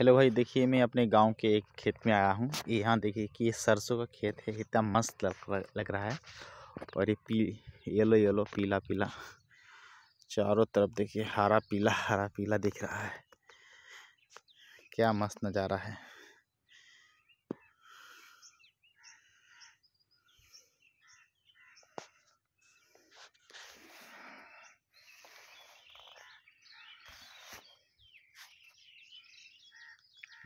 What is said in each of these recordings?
hello भाई देखिए मैं अपने गांव के एक खेत में आया हूँ यहाँ देखिए कि ये सरसों का खेत है इतना मस्त लग, लग रहा है और ये पी येलो येलो पीला पीला चारों तरफ देखिए हरा पीला हरा पीला दिख रहा है क्या मस्त नज़ारा है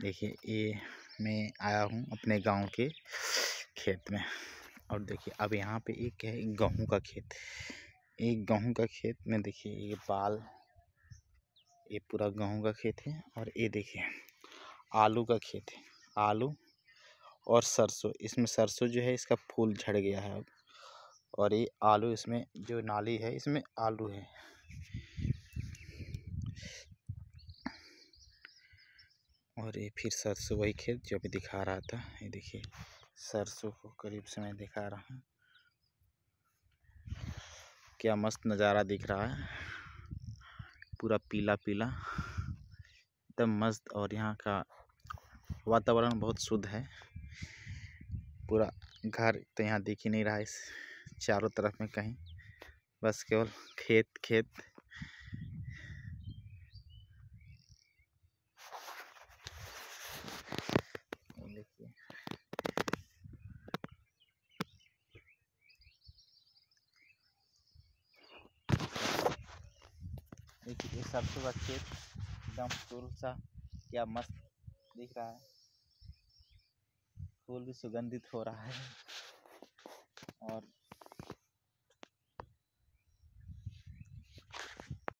देखिए ये मैं आया हूँ अपने गांव के खेत में और देखिए अब यहाँ पे एक है गेहूँ का खेत एक गेहूँ का खेत में देखिए ये बाल ये पूरा गेहूँ का खेत है और ये देखिए आलू का खेत है आलू और सरसों इसमें सरसों जो है इसका फूल झड़ गया है अब और ये आलू इसमें जो नाली है इसमें आलू है और ये फिर सरसों वही खेत जो अभी दिखा रहा था ये देखिए सरसों को करीब से मैं दिखा रहा हूँ क्या मस्त नज़ारा दिख रहा है पूरा पीला पीला एकदम मस्त और यहाँ का वातावरण बहुत शुद्ध है पूरा घर तो यहाँ दिख ही नहीं रहा है इस चारों तरफ में कहीं बस केवल खेत खेत देखिए देखिए सरसों का खेत एकदम फूल सा क्या मस्त दिख रहा है फूल भी सुगंधित हो रहा है और